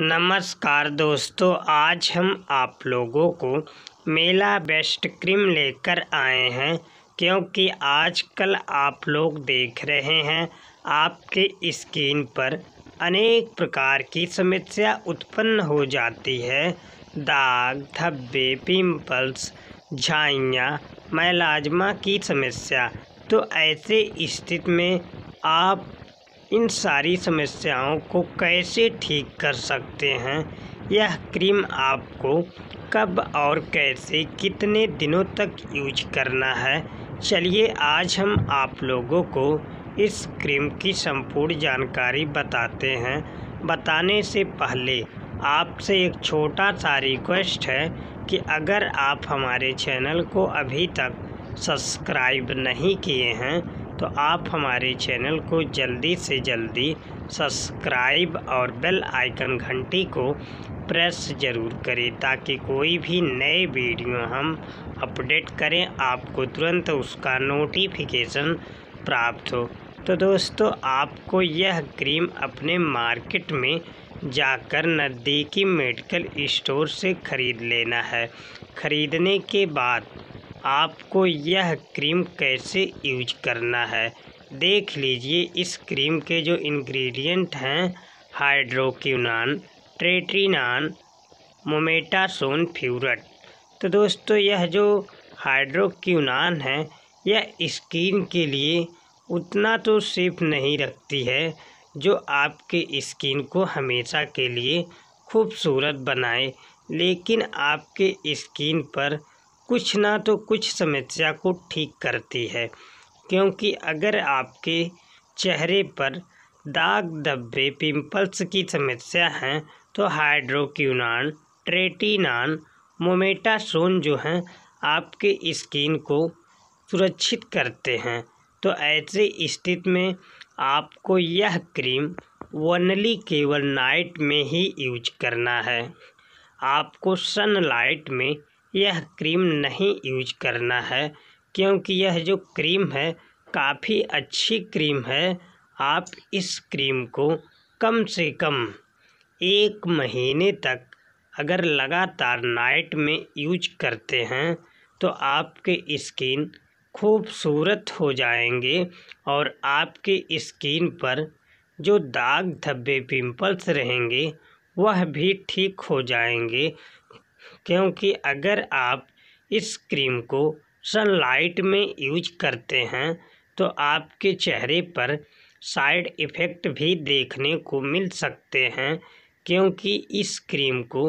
नमस्कार दोस्तों आज हम आप लोगों को मेला बेस्ट क्रीम लेकर आए हैं क्योंकि आजकल आप लोग देख रहे हैं आपके स्किन पर अनेक प्रकार की समस्या उत्पन्न हो जाती है दाग धब्बे पिंपल्स झाइयाँ मैलाजमा की समस्या तो ऐसे स्थिति में आप इन सारी समस्याओं को कैसे ठीक कर सकते हैं यह क्रीम आपको कब और कैसे कितने दिनों तक यूज करना है चलिए आज हम आप लोगों को इस क्रीम की संपूर्ण जानकारी बताते हैं बताने से पहले आपसे एक छोटा सा रिक्वेस्ट है कि अगर आप हमारे चैनल को अभी तक सब्सक्राइब नहीं किए हैं तो आप हमारे चैनल को जल्दी से जल्दी सब्सक्राइब और बेल आइकन घंटी को प्रेस ज़रूर करें ताकि कोई भी नए वीडियो हम अपडेट करें आपको तुरंत उसका नोटिफिकेशन प्राप्त हो तो दोस्तों आपको यह क्रीम अपने मार्केट में जाकर नज़दीकी मेडिकल स्टोर से ख़रीद लेना है ख़रीदने के बाद आपको यह क्रीम कैसे यूज करना है देख लीजिए इस क्रीम के जो इंग्रेडिएंट हैं हाइड्रोक्यूनान ट्रेट्रीनान मोमेटासोन फ्यूरट तो दोस्तों यह जो हाइड्रोक्यूनान है यह स्किन के लिए उतना तो सेफ नहीं रखती है जो आपके स्किन को हमेशा के लिए खूबसूरत बनाए लेकिन आपके स्किन पर कुछ ना तो कुछ समस्या को ठीक करती है क्योंकि अगर आपके चेहरे पर दाग धब्बे पिंपल्स की समस्या हैं तो हाइड्रोक्यूनान ट्रेटिनान मोमेटासोन जो हैं आपके स्किन को सुरक्षित करते हैं तो ऐसे स्थिति में आपको यह क्रीम वनली केवल नाइट में ही यूज करना है आपको सनलाइट में यह क्रीम नहीं यूज करना है क्योंकि यह जो क्रीम है काफ़ी अच्छी क्रीम है आप इस क्रीम को कम से कम एक महीने तक अगर लगातार नाइट में यूज करते हैं तो आपके स्किन खूबसूरत हो जाएंगे और आपके स्किन पर जो दाग धब्बे पिंपल्स रहेंगे वह भी ठीक हो जाएंगे क्योंकि अगर आप इस क्रीम को सनलाइट में यूज करते हैं तो आपके चेहरे पर साइड इफ़ेक्ट भी देखने को मिल सकते हैं क्योंकि इस क्रीम को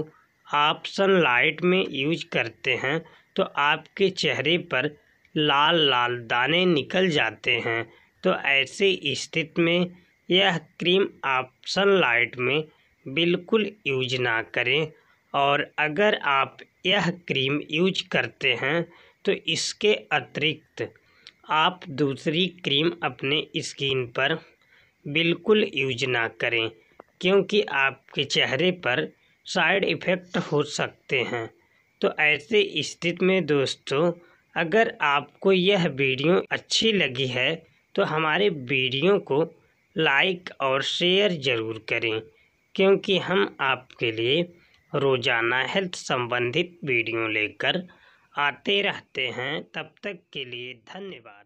आप सनलाइट में यूज करते हैं तो आपके चेहरे पर लाल लाल दाने निकल जाते हैं तो ऐसे स्थिति में यह क्रीम आप सनलाइट में बिल्कुल यूज ना करें और अगर आप यह क्रीम यूज करते हैं तो इसके अतिरिक्त आप दूसरी क्रीम अपने स्किन पर बिल्कुल यूज ना करें क्योंकि आपके चेहरे पर साइड इफ़ेक्ट हो सकते हैं तो ऐसे स्थिति में दोस्तों अगर आपको यह वीडियो अच्छी लगी है तो हमारे वीडियो को लाइक और शेयर ज़रूर करें क्योंकि हम आपके लिए रोज़ाना हेल्थ संबंधित वीडियो लेकर आते रहते हैं तब तक के लिए धन्यवाद